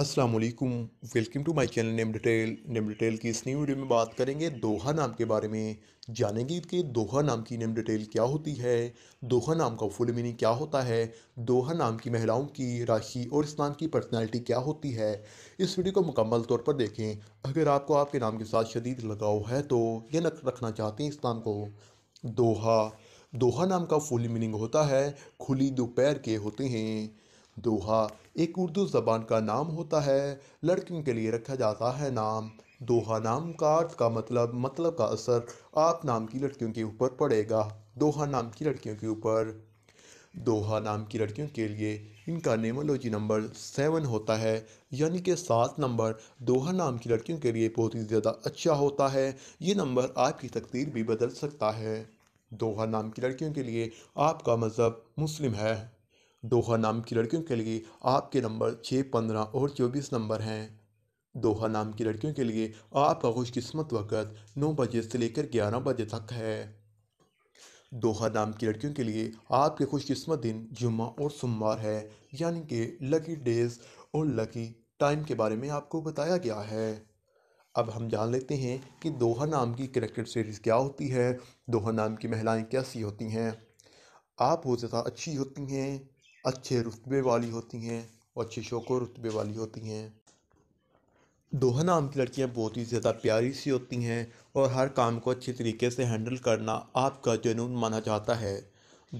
अस्सलाम वालेकुम welcome to my channel name detail name detail की इस नई वीडियो में बात करेंगे दोहा नाम के बारे में जानेंगे कि दोहा नाम की नेम डिटेल क्या होती है दोहा नाम का फुल मीनिंग क्या होता है दोहा नाम की महिलाओं की राशि और इस नाम की पर्सनालिटी क्या होती है इस वीडियो को मुकम्मल तौर पर देखें अगर आपको आपके नाम के साथ शदीद लगाव है तो ये नक रखना चाहते हैं इस नाम को दोहा दोहा नाम का फुल मीनिंग होता है खुली दोपहर के होते हैं दोहा एक उर्दू ज़बान का नाम होता है लड़कियों के लिए रखा जाता है नाम दोहा नाम का अर्थ का मतलब मतलब का असर आप नाम की लड़कियों के ऊपर पड़ेगा दोहा नाम की लड़कियों के ऊपर दोहा नाम की लड़कियों के लिए इनका नेमोलॉजी नंबर सेवन होता है यानी कि सात नंबर दोहा नाम की लड़कियों के लिए बहुत ही ज़्यादा अच्छा होता है ये नंबर आपकी तकदीर भी बदल सकता है दोहा नाम की लड़कियों के लिए आपका मज़हब मुस्लिम है दोहा नाम की लड़कियों के लिए आपके नंबर छः पंद्रह और चौबीस नंबर हैं दोहा नाम की लड़कियों के लिए आपका खुशकस्मत वक़्त नौ बजे से लेकर ग्यारह बजे तक है दोहा नाम की लड़कियों के लिए आपके खुशकस्मत दिन जुम्मा और सोमवार है यानी कि लकी डेज और लकी टाइम के बारे में आपको बताया गया है अब हम जान लेते हैं कि दोहा नाम की करेक्टर सीरीज़ क्या होती है दोहा नाम की महिलाएं कैसी होती हैं आप हो ज़्यादा अच्छी होती हैं अच्छे रुतबे वाली होती हैं और अच्छे शोको रुतबे वाली होती हैं दोहा नाम की लड़कियाँ बहुत ही ज़्यादा प्यारी सी होती हैं और हर काम को अच्छे तरीके से हैंडल करना आपका जुनून माना जाता है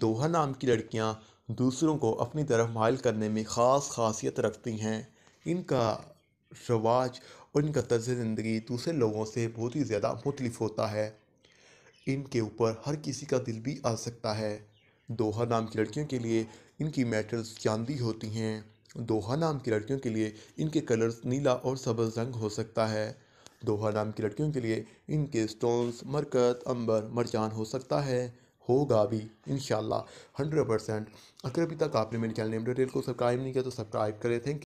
दोहा नाम की लड़कियाँ दूसरों को अपनी तरफ मायल करने में ख़ास खासियत रखती हैं इनका रवाज और इनका तर्ज ज़िंदगी दूसरे लोगों से बहुत ही ज़्यादा मुख्तलिफ होता है इनके ऊपर हर किसी का दिल भी आ सकता है दोहा नाम की लड़कियों के लिए इनकी मेटल्स चांदी होती हैं दोहा नाम की लड़कियों के लिए इनके कलर्स नीला और सब्ज रंग हो सकता है दोहा नाम की लड़कियों के लिए इनके स्टोन्स मरकत अंबर मरजान हो सकता है होगा भी इन हंड्रेड परसेंट अगर अभी तक आपने मेरे चैनल डिटेल को सब्सक्राइब नहीं किया तो सब्सक्राइब करें थैंक